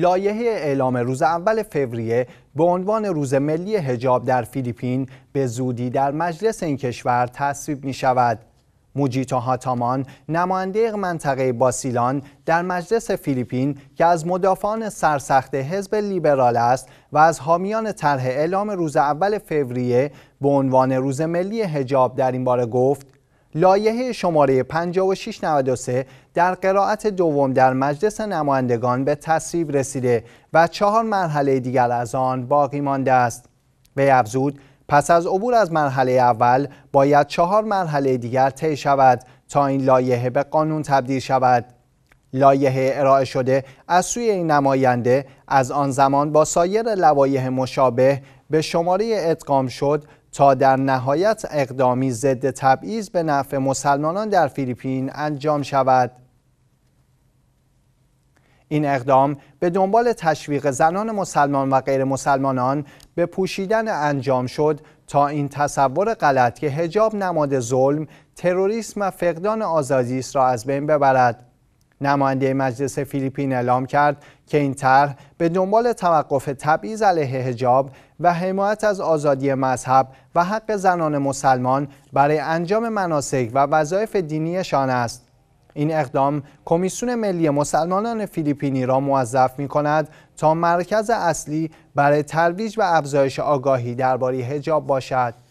لایحه اعلام روز اول فوریه به عنوان روز ملی هجاب در فیلیپین به زودی در مجلس این کشور تصویب می شود. موجیتا هاتامان نماینده منطقه باسیلان در مجلس فیلیپین که از مدافعان سرسخت حزب لیبرال است و از حامیان طرح اعلام روز اول فوریه به عنوان روز ملی هجاب در این باره گفت لایحه شماره 5693 در قرائت دوم در مجلس نمایندگان به تصویب رسیده و چهار مرحله دیگر از آن باقی مانده است به افزود پس از عبور از مرحله اول باید چهار مرحله دیگر طی شود تا این لایحه به قانون تبدیل شود لایه ارائه شده از سوی این نماینده از آن زمان با سایر لوایح مشابه به شماره ادغام شد تا در نهایت اقدامی ضد تبعیض به نفع مسلمانان در فیلیپین انجام شود این اقدام به دنبال تشویق زنان مسلمان و غیر مسلمانان به پوشیدن انجام شد تا این تصور غلط که هجاب نماد ظلم، تروریسم و فقدان آزادی است را از بین ببرد. نماینده مجلس فیلیپین اعلام کرد که این طرح به دنبال توقف تبعیض علیه حجاب و حمایت از آزادی مذهب و حق زنان مسلمان برای انجام مناسک و وظایف دینیشان است. این اقدام کمیسیون ملی مسلمانان فیلیپینی را موظف می کند تا مرکز اصلی برای ترویج و افزایش آگاهی درباره هجاب باشد.